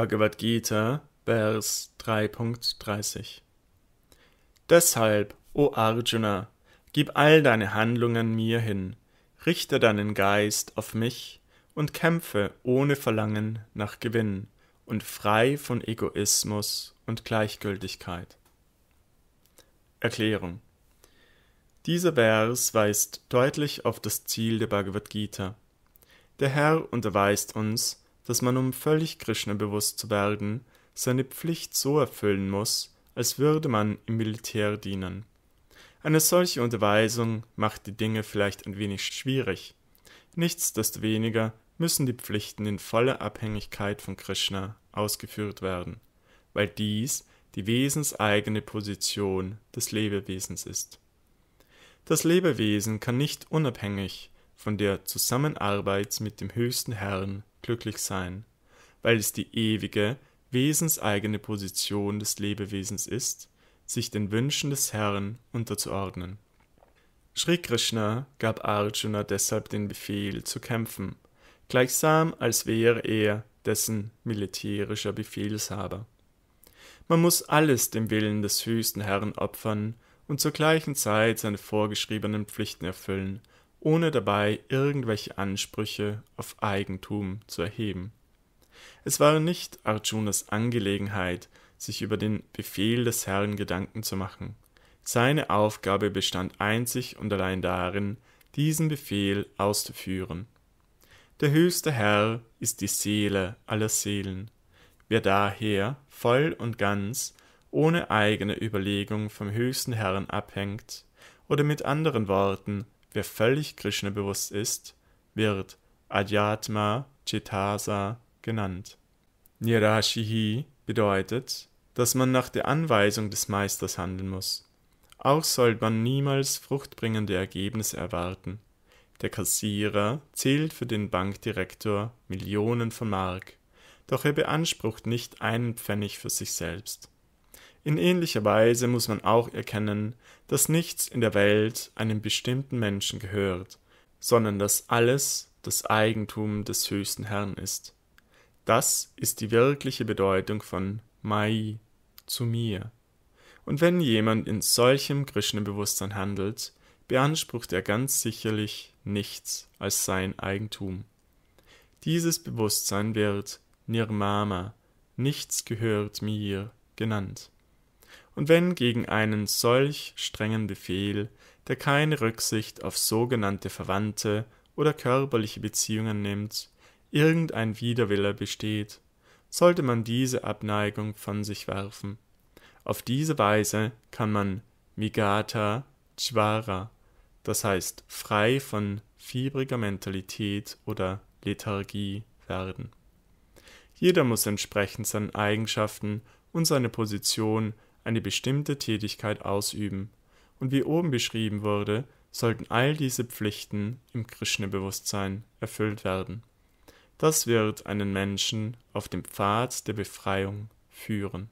Bhagavad Gita, Vers 3.30. Deshalb, o Arjuna, gib all deine Handlungen mir hin, richte deinen Geist auf mich und kämpfe ohne Verlangen nach Gewinn und frei von Egoismus und Gleichgültigkeit. Erklärung dieser Vers weist deutlich auf das Ziel der Bhagavad Gita. Der Herr unterweist uns, dass man um völlig Krishna bewusst zu werden, seine Pflicht so erfüllen muss, als würde man im Militär dienen. Eine solche Unterweisung macht die Dinge vielleicht ein wenig schwierig. Nichtsdestoweniger müssen die Pflichten in voller Abhängigkeit von Krishna ausgeführt werden, weil dies die wesenseigene Position des Lebewesens ist. Das Lebewesen kann nicht unabhängig von der Zusammenarbeit mit dem höchsten Herrn glücklich sein, weil es die ewige, wesenseigene Position des Lebewesens ist, sich den Wünschen des Herrn unterzuordnen. Sri Krishna gab Arjuna deshalb den Befehl zu kämpfen, gleichsam als wäre er dessen militärischer Befehlshaber. Man muss alles dem Willen des höchsten Herrn opfern und zur gleichen Zeit seine vorgeschriebenen Pflichten erfüllen ohne dabei irgendwelche Ansprüche auf Eigentum zu erheben. Es war nicht Arjunas Angelegenheit, sich über den Befehl des Herrn Gedanken zu machen. Seine Aufgabe bestand einzig und allein darin, diesen Befehl auszuführen. Der höchste Herr ist die Seele aller Seelen. Wer daher voll und ganz, ohne eigene Überlegung vom höchsten Herrn abhängt, oder mit anderen Worten Wer völlig Krishna bewusst ist, wird Adyatma Chitasa genannt. Nirashihi bedeutet, dass man nach der Anweisung des Meisters handeln muss. Auch soll man niemals fruchtbringende Ergebnisse erwarten. Der Kassierer zählt für den Bankdirektor Millionen von Mark, doch er beansprucht nicht einen Pfennig für sich selbst. In ähnlicher Weise muss man auch erkennen, dass nichts in der Welt einem bestimmten Menschen gehört, sondern dass alles das Eigentum des höchsten Herrn ist. Das ist die wirkliche Bedeutung von Mai zu mir. Und wenn jemand in solchem Krishna-Bewusstsein handelt, beansprucht er ganz sicherlich nichts als sein Eigentum. Dieses Bewusstsein wird Nirmama, nichts gehört mir, genannt und wenn gegen einen solch strengen Befehl, der keine Rücksicht auf sogenannte verwandte oder körperliche Beziehungen nimmt, irgendein Widerwille besteht, sollte man diese Abneigung von sich werfen. Auf diese Weise kann man Migata Chvara, das heißt frei von fiebriger Mentalität oder Lethargie werden. Jeder muss entsprechend seinen Eigenschaften und seine Position eine bestimmte Tätigkeit ausüben, und wie oben beschrieben wurde, sollten all diese Pflichten im Krishna-Bewusstsein erfüllt werden. Das wird einen Menschen auf dem Pfad der Befreiung führen.